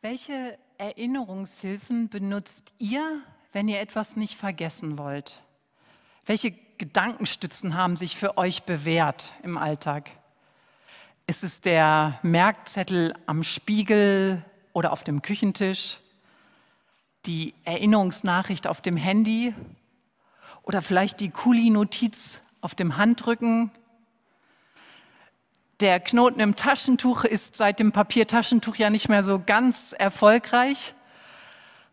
Welche Erinnerungshilfen benutzt ihr, wenn ihr etwas nicht vergessen wollt? Welche Gedankenstützen haben sich für euch bewährt im Alltag? Ist es der Merkzettel am Spiegel oder auf dem Küchentisch? Die Erinnerungsnachricht auf dem Handy? Oder vielleicht die Kuli-Notiz auf dem Handrücken der Knoten im Taschentuch ist seit dem Papiertaschentuch ja nicht mehr so ganz erfolgreich.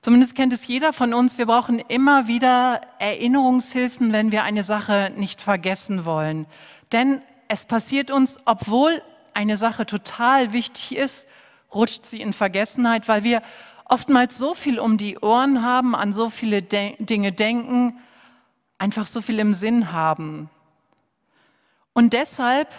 Zumindest kennt es jeder von uns. Wir brauchen immer wieder Erinnerungshilfen, wenn wir eine Sache nicht vergessen wollen. Denn es passiert uns, obwohl eine Sache total wichtig ist, rutscht sie in Vergessenheit, weil wir oftmals so viel um die Ohren haben, an so viele De Dinge denken, einfach so viel im Sinn haben. Und deshalb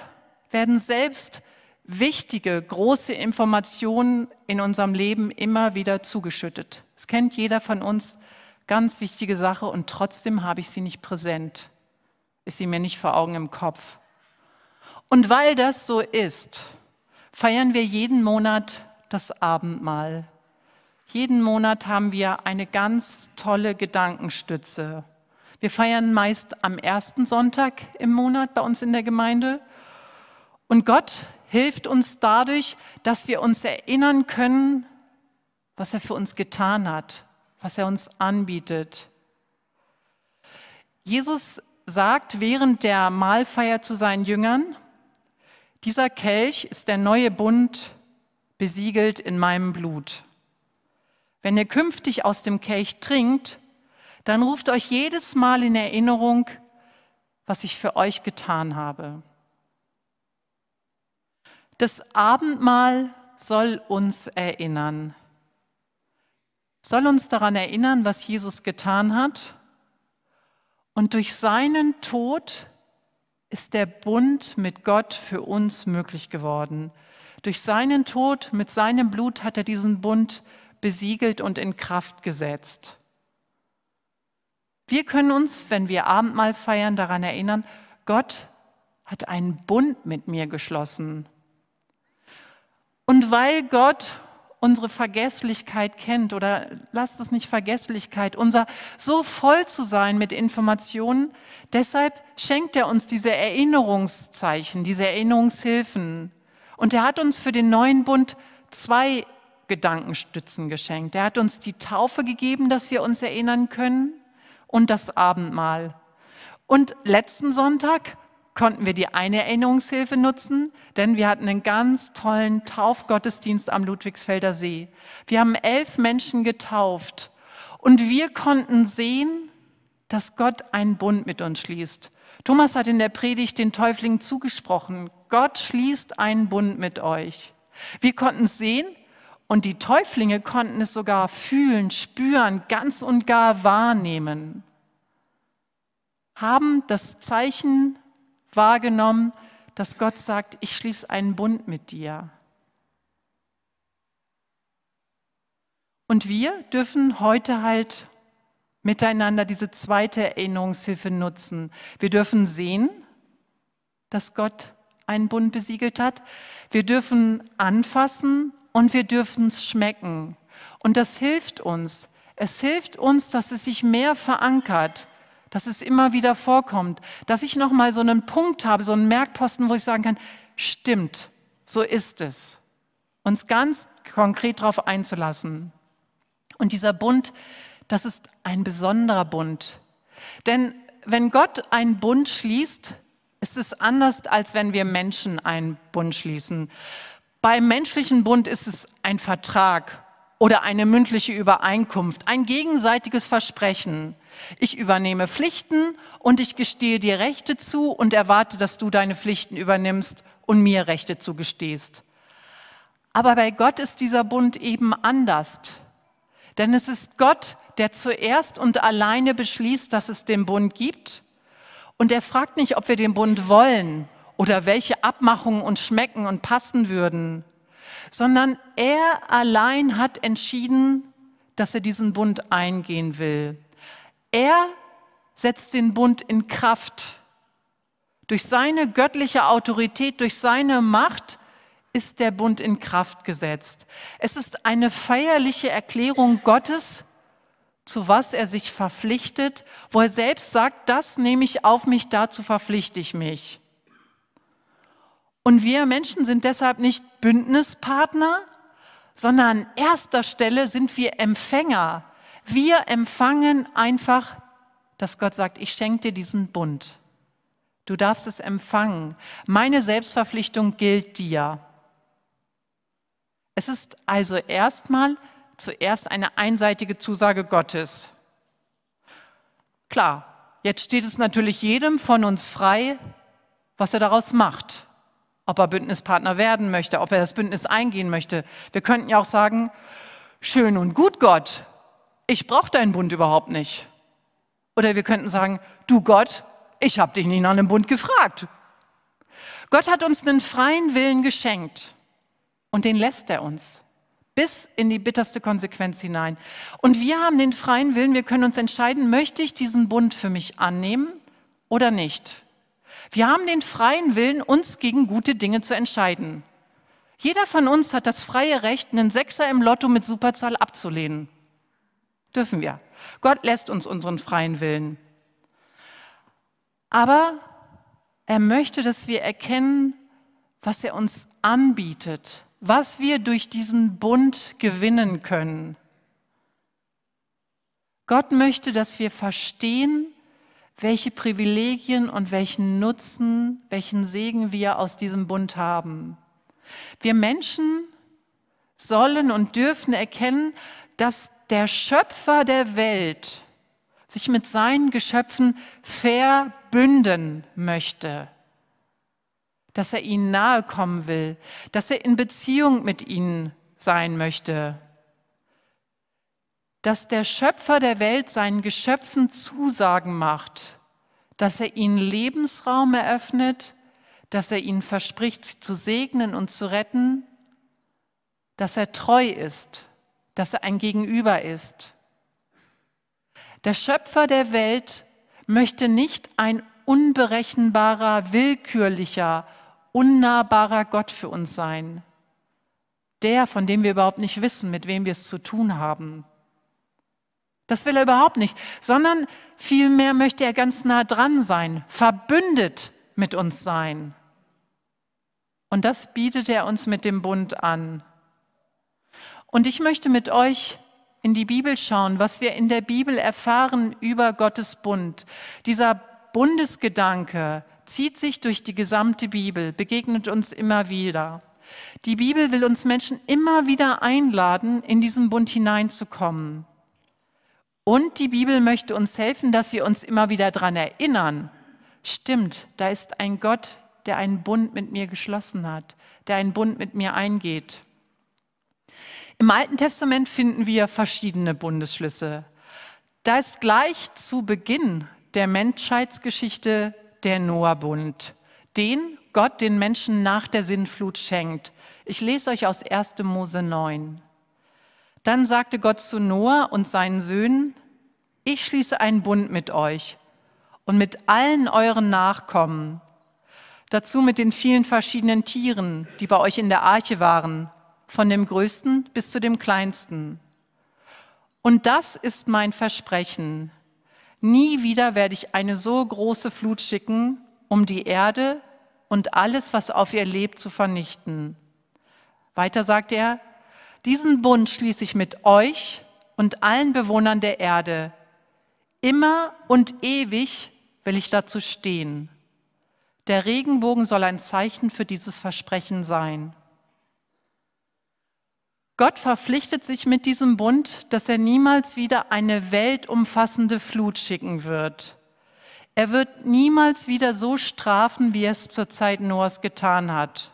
werden selbst wichtige, große Informationen in unserem Leben immer wieder zugeschüttet. Es kennt jeder von uns, ganz wichtige Sache und trotzdem habe ich sie nicht präsent, ist sie mir nicht vor Augen im Kopf. Und weil das so ist, feiern wir jeden Monat das Abendmahl. Jeden Monat haben wir eine ganz tolle Gedankenstütze. Wir feiern meist am ersten Sonntag im Monat bei uns in der Gemeinde und Gott hilft uns dadurch, dass wir uns erinnern können, was er für uns getan hat, was er uns anbietet. Jesus sagt während der Mahlfeier zu seinen Jüngern, dieser Kelch ist der neue Bund besiegelt in meinem Blut. Wenn ihr künftig aus dem Kelch trinkt, dann ruft euch jedes Mal in Erinnerung, was ich für euch getan habe. Das Abendmahl soll uns erinnern. Soll uns daran erinnern, was Jesus getan hat. Und durch seinen Tod ist der Bund mit Gott für uns möglich geworden. Durch seinen Tod, mit seinem Blut hat er diesen Bund besiegelt und in Kraft gesetzt. Wir können uns, wenn wir Abendmahl feiern, daran erinnern, Gott hat einen Bund mit mir geschlossen. Und weil Gott unsere Vergesslichkeit kennt oder lasst es nicht Vergesslichkeit, unser so voll zu sein mit Informationen, deshalb schenkt er uns diese Erinnerungszeichen, diese Erinnerungshilfen. Und er hat uns für den neuen Bund zwei Gedankenstützen geschenkt. Er hat uns die Taufe gegeben, dass wir uns erinnern können und das Abendmahl. Und letzten Sonntag konnten wir die eine Erinnerungshilfe nutzen, denn wir hatten einen ganz tollen Taufgottesdienst am Ludwigsfelder See. Wir haben elf Menschen getauft und wir konnten sehen, dass Gott einen Bund mit uns schließt. Thomas hat in der Predigt den Täuflingen zugesprochen, Gott schließt einen Bund mit euch. Wir konnten es sehen und die Täuflinge konnten es sogar fühlen, spüren, ganz und gar wahrnehmen. Haben das Zeichen wahrgenommen, dass Gott sagt, ich schließe einen Bund mit dir. Und wir dürfen heute halt miteinander diese zweite Erinnerungshilfe nutzen. Wir dürfen sehen, dass Gott einen Bund besiegelt hat. Wir dürfen anfassen und wir dürfen es schmecken. Und das hilft uns. Es hilft uns, dass es sich mehr verankert dass es immer wieder vorkommt, dass ich nochmal so einen Punkt habe, so einen Merkposten, wo ich sagen kann, stimmt, so ist es. Uns ganz konkret darauf einzulassen. Und dieser Bund, das ist ein besonderer Bund. Denn wenn Gott einen Bund schließt, ist es anders, als wenn wir Menschen einen Bund schließen. Beim menschlichen Bund ist es ein Vertrag oder eine mündliche Übereinkunft, ein gegenseitiges Versprechen. Ich übernehme Pflichten und ich gestehe dir Rechte zu und erwarte, dass du deine Pflichten übernimmst und mir Rechte zugestehst. Aber bei Gott ist dieser Bund eben anders. Denn es ist Gott, der zuerst und alleine beschließt, dass es den Bund gibt. Und er fragt nicht, ob wir den Bund wollen oder welche Abmachungen uns schmecken und passen würden sondern er allein hat entschieden, dass er diesen Bund eingehen will. Er setzt den Bund in Kraft. Durch seine göttliche Autorität, durch seine Macht ist der Bund in Kraft gesetzt. Es ist eine feierliche Erklärung Gottes, zu was er sich verpflichtet, wo er selbst sagt, das nehme ich auf mich, dazu verpflichte ich mich. Und wir Menschen sind deshalb nicht Bündnispartner, sondern an erster Stelle sind wir Empfänger. Wir empfangen einfach, dass Gott sagt, ich schenke dir diesen Bund. Du darfst es empfangen. Meine Selbstverpflichtung gilt dir. Es ist also erstmal zuerst eine einseitige Zusage Gottes. Klar, jetzt steht es natürlich jedem von uns frei, was er daraus macht ob er Bündnispartner werden möchte, ob er das Bündnis eingehen möchte. Wir könnten ja auch sagen, schön und gut, Gott, ich brauche deinen Bund überhaupt nicht. Oder wir könnten sagen, du Gott, ich habe dich nicht nach einem Bund gefragt. Gott hat uns einen freien Willen geschenkt und den lässt er uns bis in die bitterste Konsequenz hinein. Und wir haben den freien Willen, wir können uns entscheiden, möchte ich diesen Bund für mich annehmen oder nicht. Wir haben den freien Willen, uns gegen gute Dinge zu entscheiden. Jeder von uns hat das freie Recht, einen Sechser im Lotto mit Superzahl abzulehnen. Dürfen wir. Gott lässt uns unseren freien Willen. Aber er möchte, dass wir erkennen, was er uns anbietet, was wir durch diesen Bund gewinnen können. Gott möchte, dass wir verstehen, welche Privilegien und welchen Nutzen, welchen Segen wir aus diesem Bund haben. Wir Menschen sollen und dürfen erkennen, dass der Schöpfer der Welt sich mit seinen Geschöpfen verbünden möchte, dass er ihnen nahe kommen will, dass er in Beziehung mit ihnen sein möchte dass der Schöpfer der Welt seinen Geschöpfen Zusagen macht, dass er ihnen Lebensraum eröffnet, dass er ihnen verspricht, sie zu segnen und zu retten, dass er treu ist, dass er ein Gegenüber ist. Der Schöpfer der Welt möchte nicht ein unberechenbarer, willkürlicher, unnahbarer Gott für uns sein. Der, von dem wir überhaupt nicht wissen, mit wem wir es zu tun haben. Das will er überhaupt nicht, sondern vielmehr möchte er ganz nah dran sein, verbündet mit uns sein. Und das bietet er uns mit dem Bund an. Und ich möchte mit euch in die Bibel schauen, was wir in der Bibel erfahren über Gottes Bund. Dieser Bundesgedanke zieht sich durch die gesamte Bibel, begegnet uns immer wieder. Die Bibel will uns Menschen immer wieder einladen, in diesen Bund hineinzukommen. Und die Bibel möchte uns helfen, dass wir uns immer wieder daran erinnern. Stimmt, da ist ein Gott, der einen Bund mit mir geschlossen hat, der einen Bund mit mir eingeht. Im Alten Testament finden wir verschiedene Bundesschlüsse. Da ist gleich zu Beginn der Menschheitsgeschichte der Noah-Bund, den Gott den Menschen nach der Sinnflut schenkt. Ich lese euch aus 1. Mose 9. Dann sagte Gott zu Noah und seinen Söhnen, ich schließe einen Bund mit euch und mit allen euren Nachkommen, dazu mit den vielen verschiedenen Tieren, die bei euch in der Arche waren, von dem größten bis zu dem kleinsten. Und das ist mein Versprechen. Nie wieder werde ich eine so große Flut schicken, um die Erde und alles, was auf ihr lebt, zu vernichten. Weiter sagt er, diesen Bund schließe ich mit euch und allen Bewohnern der Erde. Immer und ewig will ich dazu stehen. Der Regenbogen soll ein Zeichen für dieses Versprechen sein. Gott verpflichtet sich mit diesem Bund, dass er niemals wieder eine weltumfassende Flut schicken wird. Er wird niemals wieder so strafen, wie er es zur Zeit Noahs getan hat.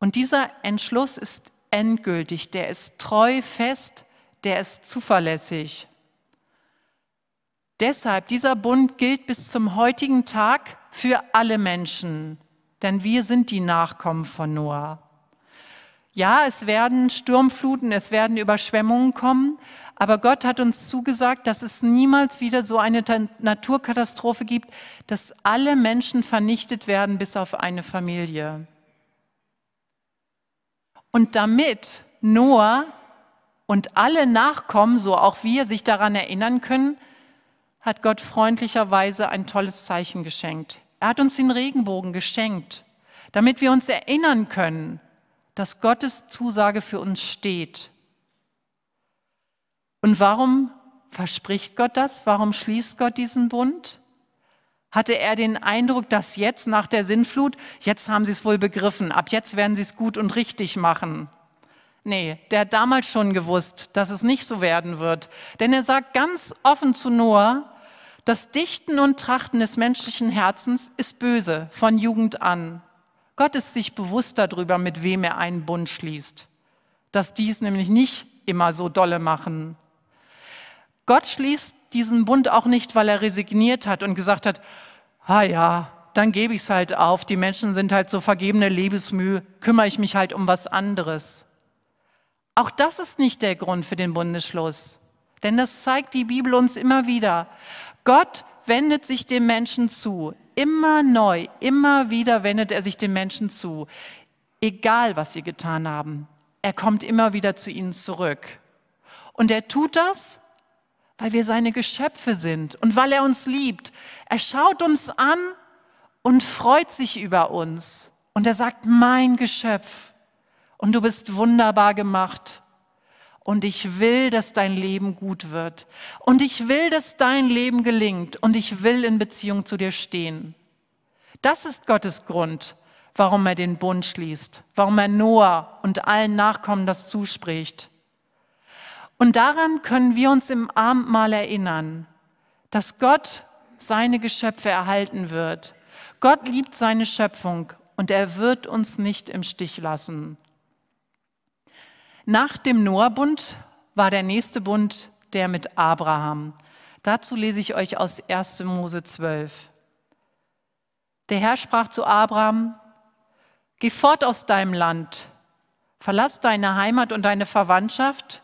Und dieser Entschluss ist endgültig, der ist treu, fest, der ist zuverlässig. Deshalb, dieser Bund gilt bis zum heutigen Tag für alle Menschen, denn wir sind die Nachkommen von Noah. Ja, es werden Sturmfluten, es werden Überschwemmungen kommen, aber Gott hat uns zugesagt, dass es niemals wieder so eine Naturkatastrophe gibt, dass alle Menschen vernichtet werden, bis auf eine Familie. Und damit Noah und alle Nachkommen, so auch wir, sich daran erinnern können, hat Gott freundlicherweise ein tolles Zeichen geschenkt. Er hat uns den Regenbogen geschenkt, damit wir uns erinnern können, dass Gottes Zusage für uns steht. Und warum verspricht Gott das? Warum schließt Gott diesen Bund? hatte er den Eindruck, dass jetzt nach der Sinnflut, jetzt haben sie es wohl begriffen, ab jetzt werden sie es gut und richtig machen. Nee, der hat damals schon gewusst, dass es nicht so werden wird. Denn er sagt ganz offen zu Noah, das Dichten und Trachten des menschlichen Herzens ist böse von Jugend an. Gott ist sich bewusst darüber, mit wem er einen Bund schließt, dass dies nämlich nicht immer so dolle machen. Gott schließt diesen Bund auch nicht, weil er resigniert hat und gesagt hat, ah ja, dann gebe ich es halt auf, die Menschen sind halt so vergebene Lebensmühe, kümmere ich mich halt um was anderes. Auch das ist nicht der Grund für den Bundesschluss, denn das zeigt die Bibel uns immer wieder. Gott wendet sich dem Menschen zu, immer neu, immer wieder wendet er sich dem Menschen zu, egal was sie getan haben. Er kommt immer wieder zu ihnen zurück. Und er tut das, weil wir seine Geschöpfe sind und weil er uns liebt. Er schaut uns an und freut sich über uns. Und er sagt, mein Geschöpf, und du bist wunderbar gemacht. Und ich will, dass dein Leben gut wird. Und ich will, dass dein Leben gelingt. Und ich will in Beziehung zu dir stehen. Das ist Gottes Grund, warum er den Bund schließt, warum er Noah und allen Nachkommen das zuspricht. Und daran können wir uns im Abendmahl erinnern, dass Gott seine Geschöpfe erhalten wird. Gott liebt seine Schöpfung und er wird uns nicht im Stich lassen. Nach dem Noah-Bund war der nächste Bund der mit Abraham. Dazu lese ich euch aus 1. Mose 12. Der Herr sprach zu Abraham, Geh fort aus deinem Land, verlass deine Heimat und deine Verwandtschaft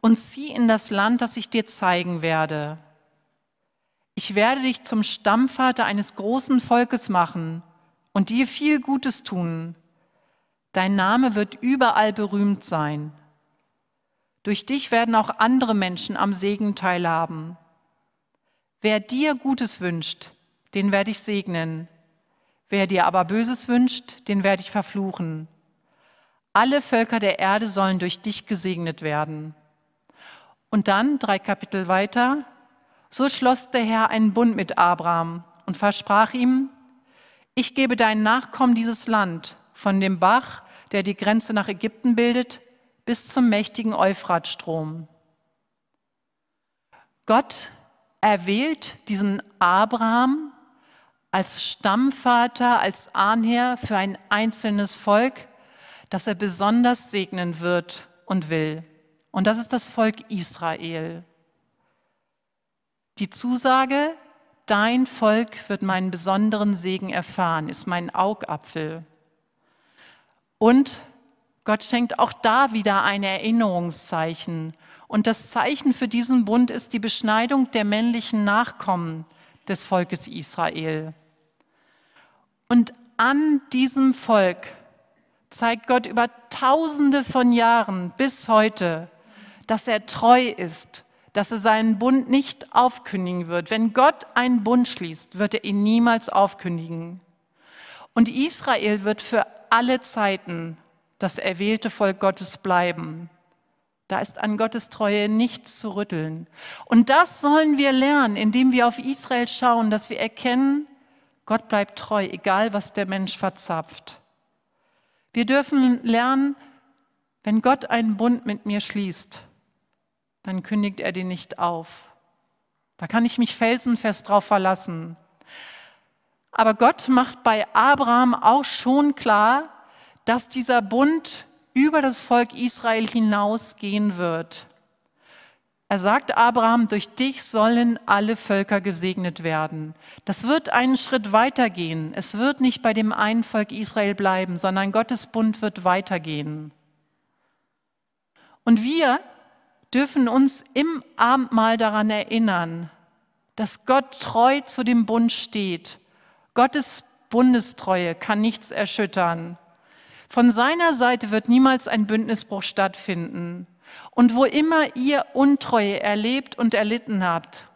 und zieh in das Land, das ich dir zeigen werde. Ich werde dich zum Stammvater eines großen Volkes machen und dir viel Gutes tun. Dein Name wird überall berühmt sein. Durch dich werden auch andere Menschen am Segen teilhaben. Wer dir Gutes wünscht, den werde ich segnen. Wer dir aber Böses wünscht, den werde ich verfluchen. Alle Völker der Erde sollen durch dich gesegnet werden. Und dann, drei Kapitel weiter, so schloss der Herr einen Bund mit Abraham und versprach ihm, ich gebe deinen Nachkommen dieses Land, von dem Bach, der die Grenze nach Ägypten bildet, bis zum mächtigen Euphratstrom. Gott erwählt diesen Abraham als Stammvater, als Ahnherr für ein einzelnes Volk, das er besonders segnen wird und will. Und das ist das Volk Israel. Die Zusage, dein Volk wird meinen besonderen Segen erfahren, ist mein Augapfel. Und Gott schenkt auch da wieder ein Erinnerungszeichen. Und das Zeichen für diesen Bund ist die Beschneidung der männlichen Nachkommen des Volkes Israel. Und an diesem Volk zeigt Gott über tausende von Jahren bis heute dass er treu ist, dass er seinen Bund nicht aufkündigen wird. Wenn Gott einen Bund schließt, wird er ihn niemals aufkündigen. Und Israel wird für alle Zeiten das erwählte Volk Gottes bleiben. Da ist an Gottes Treue nichts zu rütteln. Und das sollen wir lernen, indem wir auf Israel schauen, dass wir erkennen, Gott bleibt treu, egal was der Mensch verzapft. Wir dürfen lernen, wenn Gott einen Bund mit mir schließt, dann kündigt er den nicht auf. Da kann ich mich felsenfest drauf verlassen. Aber Gott macht bei Abraham auch schon klar, dass dieser Bund über das Volk Israel hinausgehen wird. Er sagt Abraham, durch dich sollen alle Völker gesegnet werden. Das wird einen Schritt weitergehen. Es wird nicht bei dem einen Volk Israel bleiben, sondern Gottes Bund wird weitergehen. Und wir dürfen uns im Abendmahl daran erinnern, dass Gott treu zu dem Bund steht. Gottes Bundestreue kann nichts erschüttern. Von seiner Seite wird niemals ein Bündnisbruch stattfinden. Und wo immer ihr Untreue erlebt und erlitten habt,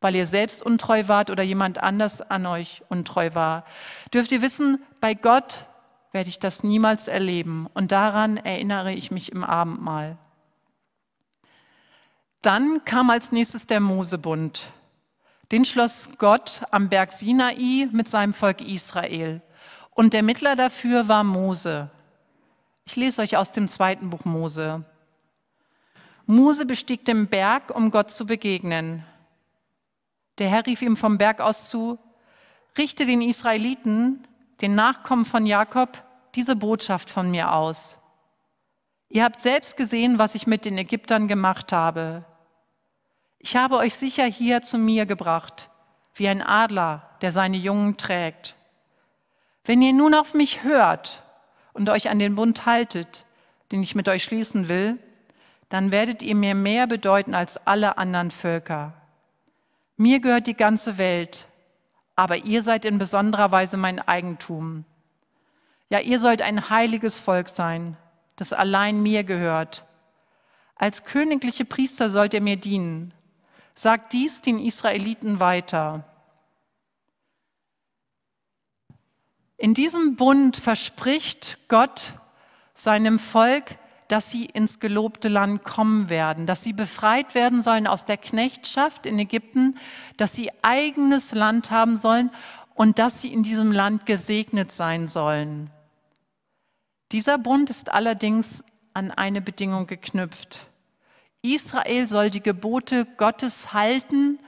weil ihr selbst untreu wart oder jemand anders an euch untreu war, dürft ihr wissen, bei Gott werde ich das niemals erleben. Und daran erinnere ich mich im Abendmahl. Dann kam als nächstes der Mosebund. Den schloss Gott am Berg Sinai mit seinem Volk Israel. Und der Mittler dafür war Mose. Ich lese euch aus dem zweiten Buch Mose. Mose bestieg den Berg, um Gott zu begegnen. Der Herr rief ihm vom Berg aus zu, richte den Israeliten, den Nachkommen von Jakob, diese Botschaft von mir aus. Ihr habt selbst gesehen, was ich mit den Ägyptern gemacht habe. Ich habe euch sicher hier zu mir gebracht, wie ein Adler, der seine Jungen trägt. Wenn ihr nun auf mich hört und euch an den Bund haltet, den ich mit euch schließen will, dann werdet ihr mir mehr bedeuten als alle anderen Völker. Mir gehört die ganze Welt, aber ihr seid in besonderer Weise mein Eigentum. Ja, ihr sollt ein heiliges Volk sein, das allein mir gehört. Als königliche Priester sollt ihr mir dienen sagt dies den Israeliten weiter. In diesem Bund verspricht Gott seinem Volk, dass sie ins gelobte Land kommen werden, dass sie befreit werden sollen aus der Knechtschaft in Ägypten, dass sie eigenes Land haben sollen und dass sie in diesem Land gesegnet sein sollen. Dieser Bund ist allerdings an eine Bedingung geknüpft. Israel soll die Gebote Gottes halten,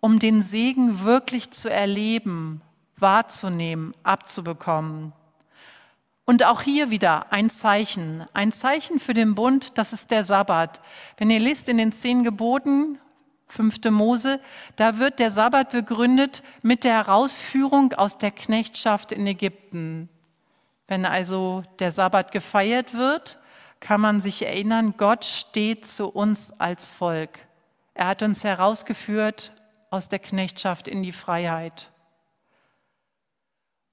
um den Segen wirklich zu erleben, wahrzunehmen, abzubekommen. Und auch hier wieder ein Zeichen, ein Zeichen für den Bund, das ist der Sabbat. Wenn ihr lest in den zehn Geboten, 5. Mose, da wird der Sabbat begründet mit der Herausführung aus der Knechtschaft in Ägypten. Wenn also der Sabbat gefeiert wird, kann man sich erinnern, Gott steht zu uns als Volk. Er hat uns herausgeführt aus der Knechtschaft in die Freiheit.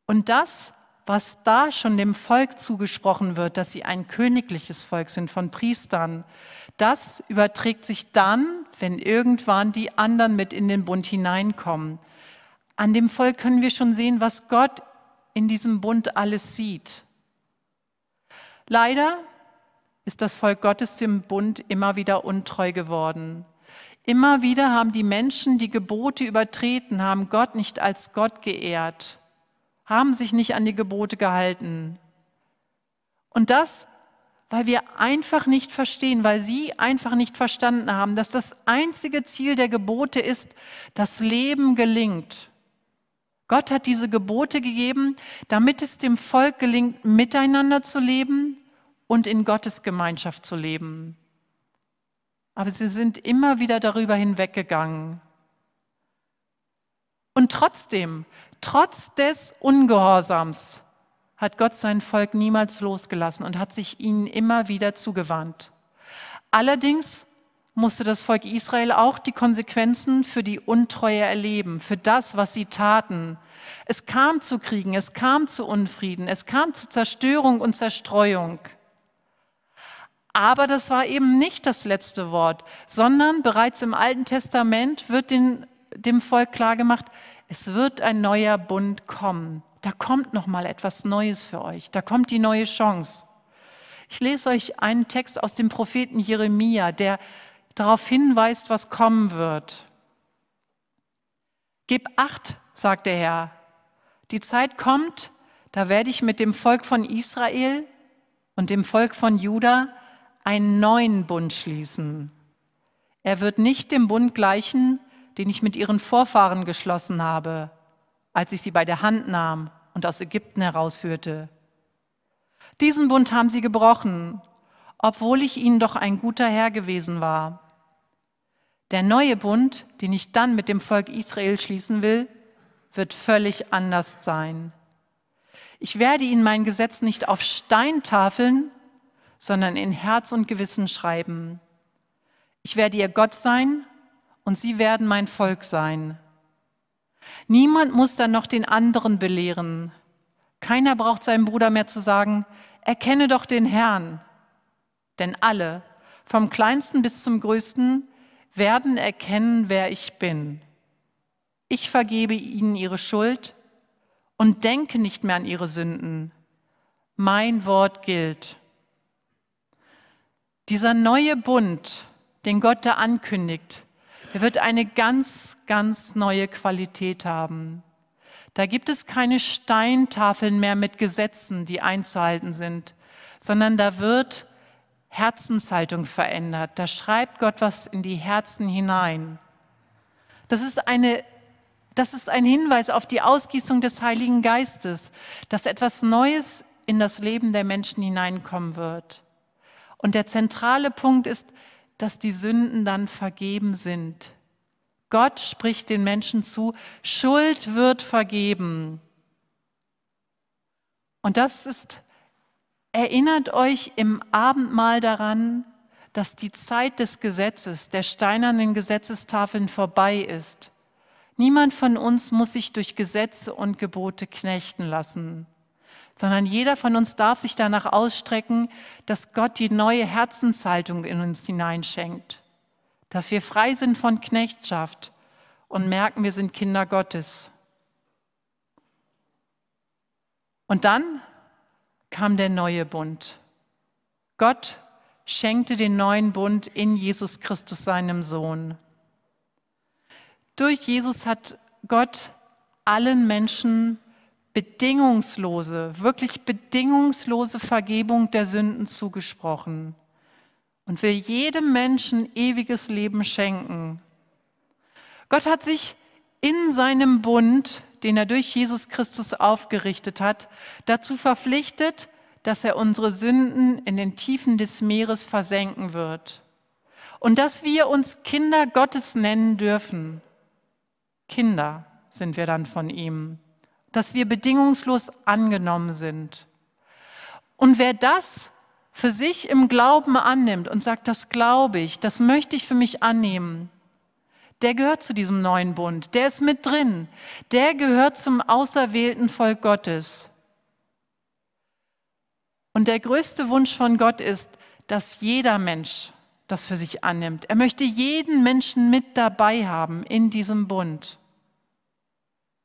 Und das, was da schon dem Volk zugesprochen wird, dass sie ein königliches Volk sind von Priestern, das überträgt sich dann, wenn irgendwann die anderen mit in den Bund hineinkommen. An dem Volk können wir schon sehen, was Gott in diesem Bund alles sieht. Leider ist das Volk Gottes dem Bund immer wieder untreu geworden. Immer wieder haben die Menschen die Gebote übertreten, haben Gott nicht als Gott geehrt, haben sich nicht an die Gebote gehalten. Und das, weil wir einfach nicht verstehen, weil sie einfach nicht verstanden haben, dass das einzige Ziel der Gebote ist, dass Leben gelingt. Gott hat diese Gebote gegeben, damit es dem Volk gelingt, miteinander zu leben, und in Gottes Gemeinschaft zu leben. Aber sie sind immer wieder darüber hinweggegangen. Und trotzdem, trotz des Ungehorsams, hat Gott sein Volk niemals losgelassen und hat sich ihnen immer wieder zugewandt. Allerdings musste das Volk Israel auch die Konsequenzen für die Untreue erleben, für das, was sie taten. Es kam zu Kriegen, es kam zu Unfrieden, es kam zu Zerstörung und Zerstreuung. Aber das war eben nicht das letzte Wort, sondern bereits im Alten Testament wird den, dem Volk klargemacht, es wird ein neuer Bund kommen. Da kommt noch mal etwas Neues für euch. Da kommt die neue Chance. Ich lese euch einen Text aus dem Propheten Jeremia, der darauf hinweist, was kommen wird. Gib acht, sagt der Herr. Die Zeit kommt, da werde ich mit dem Volk von Israel und dem Volk von Juda einen neuen Bund schließen. Er wird nicht dem Bund gleichen, den ich mit ihren Vorfahren geschlossen habe, als ich sie bei der Hand nahm und aus Ägypten herausführte. Diesen Bund haben sie gebrochen, obwohl ich ihnen doch ein guter Herr gewesen war. Der neue Bund, den ich dann mit dem Volk Israel schließen will, wird völlig anders sein. Ich werde ihnen mein Gesetz nicht auf Steintafeln, sondern in Herz und Gewissen schreiben. Ich werde ihr Gott sein und sie werden mein Volk sein. Niemand muss dann noch den anderen belehren. Keiner braucht seinem Bruder mehr zu sagen, erkenne doch den Herrn. Denn alle, vom kleinsten bis zum größten, werden erkennen, wer ich bin. Ich vergebe ihnen ihre Schuld und denke nicht mehr an ihre Sünden. Mein Wort gilt. Dieser neue Bund, den Gott da ankündigt, der wird eine ganz, ganz neue Qualität haben. Da gibt es keine Steintafeln mehr mit Gesetzen, die einzuhalten sind, sondern da wird Herzenshaltung verändert. Da schreibt Gott was in die Herzen hinein. Das ist, eine, das ist ein Hinweis auf die Ausgießung des Heiligen Geistes, dass etwas Neues in das Leben der Menschen hineinkommen wird. Und der zentrale Punkt ist, dass die Sünden dann vergeben sind. Gott spricht den Menschen zu, Schuld wird vergeben. Und das ist, erinnert euch im Abendmahl daran, dass die Zeit des Gesetzes, der steinernen Gesetzestafeln vorbei ist. Niemand von uns muss sich durch Gesetze und Gebote knechten lassen sondern jeder von uns darf sich danach ausstrecken, dass Gott die neue Herzenshaltung in uns hineinschenkt, dass wir frei sind von Knechtschaft und merken, wir sind Kinder Gottes. Und dann kam der neue Bund. Gott schenkte den neuen Bund in Jesus Christus seinem Sohn. Durch Jesus hat Gott allen Menschen bedingungslose, wirklich bedingungslose Vergebung der Sünden zugesprochen und will jedem Menschen ewiges Leben schenken. Gott hat sich in seinem Bund, den er durch Jesus Christus aufgerichtet hat, dazu verpflichtet, dass er unsere Sünden in den Tiefen des Meeres versenken wird und dass wir uns Kinder Gottes nennen dürfen. Kinder sind wir dann von ihm dass wir bedingungslos angenommen sind. Und wer das für sich im Glauben annimmt und sagt, das glaube ich, das möchte ich für mich annehmen, der gehört zu diesem neuen Bund, der ist mit drin, der gehört zum auserwählten Volk Gottes. Und der größte Wunsch von Gott ist, dass jeder Mensch das für sich annimmt. Er möchte jeden Menschen mit dabei haben in diesem Bund.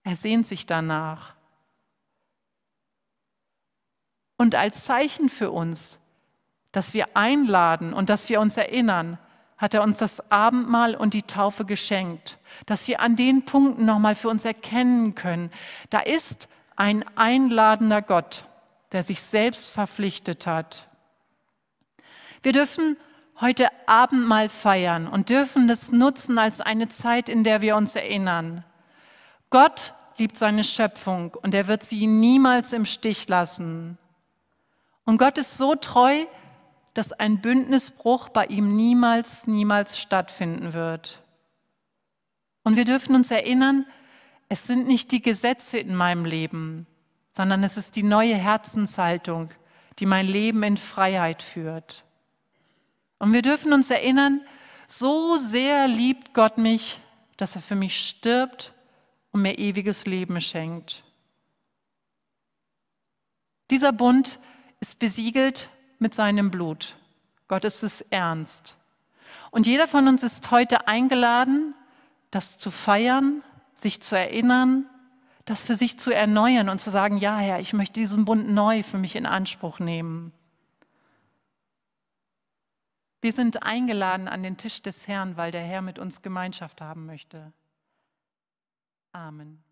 Er sehnt sich danach. Und als Zeichen für uns, dass wir einladen und dass wir uns erinnern, hat er uns das Abendmahl und die Taufe geschenkt, dass wir an den Punkten nochmal für uns erkennen können. Da ist ein einladender Gott, der sich selbst verpflichtet hat. Wir dürfen heute Abendmahl feiern und dürfen es nutzen als eine Zeit, in der wir uns erinnern. Gott liebt seine Schöpfung und er wird sie niemals im Stich lassen. Und Gott ist so treu, dass ein Bündnisbruch bei ihm niemals, niemals stattfinden wird. Und wir dürfen uns erinnern, es sind nicht die Gesetze in meinem Leben, sondern es ist die neue Herzenshaltung, die mein Leben in Freiheit führt. Und wir dürfen uns erinnern, so sehr liebt Gott mich, dass er für mich stirbt und mir ewiges Leben schenkt. Dieser Bund ist besiegelt mit seinem Blut. Gott ist es ernst. Und jeder von uns ist heute eingeladen, das zu feiern, sich zu erinnern, das für sich zu erneuern und zu sagen, ja Herr, ich möchte diesen Bund neu für mich in Anspruch nehmen. Wir sind eingeladen an den Tisch des Herrn, weil der Herr mit uns Gemeinschaft haben möchte. Amen.